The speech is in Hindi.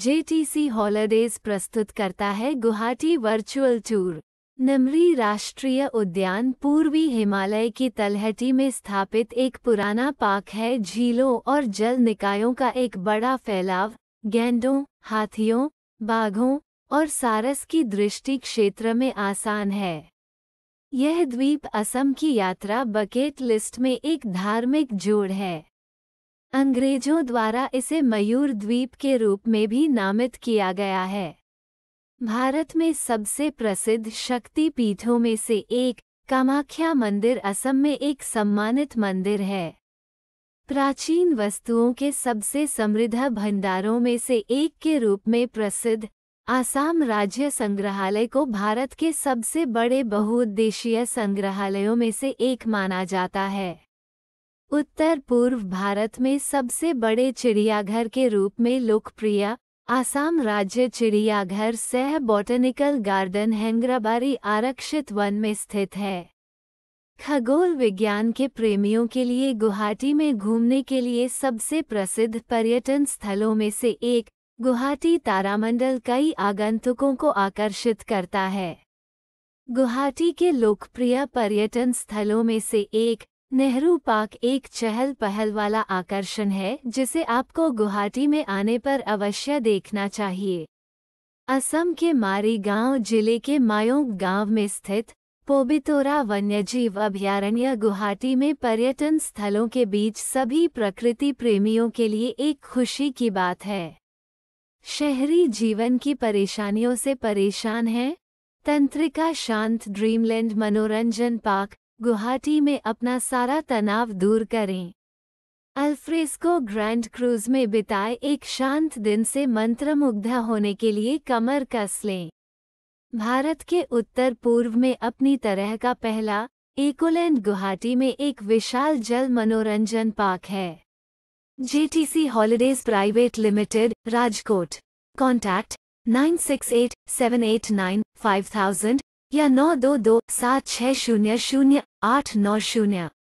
जेटीसी हॉलीडेज प्रस्तुत करता है गुवाहाटी वर्चुअल टूर नमरी राष्ट्रीय उद्यान पूर्वी हिमालय की तलहटी में स्थापित एक पुराना पार्क है झीलों और जल निकायों का एक बड़ा फैलाव गेंडों हाथियों बाघों और सारस की दृष्टि क्षेत्र में आसान है यह द्वीप असम की यात्रा बकेट लिस्ट में एक धार्मिक जोड़ है अंग्रेजों द्वारा इसे मयूर द्वीप के रूप में भी नामित किया गया है भारत में सबसे प्रसिद्ध शक्तिपीठों में से एक कामाख्या मंदिर असम में एक सम्मानित मंदिर है प्राचीन वस्तुओं के सबसे समृद्ध भंडारों में से एक के रूप में प्रसिद्ध आसाम राज्य संग्रहालय को भारत के सबसे बड़े बहुउद्देशीय संग्रहालयों में से एक माना जाता है उत्तर पूर्व भारत में सबसे बड़े चिड़ियाघर के रूप में लोकप्रिय आसाम राज्य चिड़ियाघर सह बॉटनिकल गार्डन हैंग्राबारी आरक्षित वन में स्थित है खगोल विज्ञान के प्रेमियों के लिए गुवाहाटी में घूमने के लिए सबसे प्रसिद्ध पर्यटन स्थलों में से एक गुवाहाटी तारामंडल कई आगंतुकों को आकर्षित करता है गुवाहाटी के लोकप्रिय पर्यटन स्थलों में से एक नेहरू पार्क एक चहल पहल वाला आकर्षण है जिसे आपको गुवाहाटी में आने पर अवश्य देखना चाहिए असम के मारीगांव जिले के मायोंग गांव में स्थित पोबितोरा वन्यजीव अभयारण्य गुवाहाटी में पर्यटन स्थलों के बीच सभी प्रकृति प्रेमियों के लिए एक खुशी की बात है शहरी जीवन की परेशानियों से परेशान हैं तंत्रिका शांत ड्रीमलैंड मनोरंजन पार्क गुवाहाटी में अपना सारा तनाव दूर करें अल्फ्रेस्को ग्रैंड क्रूज में बिताए एक शांत दिन से मंत्रमुग्ध होने के लिए कमर कस लें भारत के उत्तर पूर्व में अपनी तरह का पहला एकोलैंड गुवाहाटी में एक विशाल जल मनोरंजन पार्क है JTC holidays private limited Rajkot contact nine six eight seven eight nine five thousand या नौ दो दो सात छः शून्य शून्य आठ नौ शून्य